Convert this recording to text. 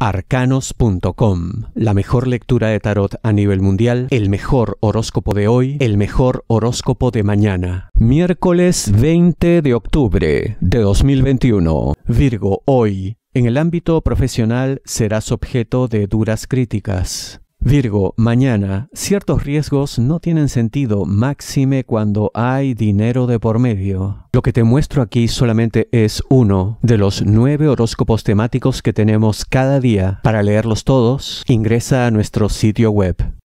arcanos.com. La mejor lectura de tarot a nivel mundial, el mejor horóscopo de hoy, el mejor horóscopo de mañana. Miércoles 20 de octubre de 2021. Virgo, hoy, en el ámbito profesional serás objeto de duras críticas. Virgo, mañana, ciertos riesgos no tienen sentido, máxime cuando hay dinero de por medio. Lo que te muestro aquí solamente es uno de los nueve horóscopos temáticos que tenemos cada día. Para leerlos todos, ingresa a nuestro sitio web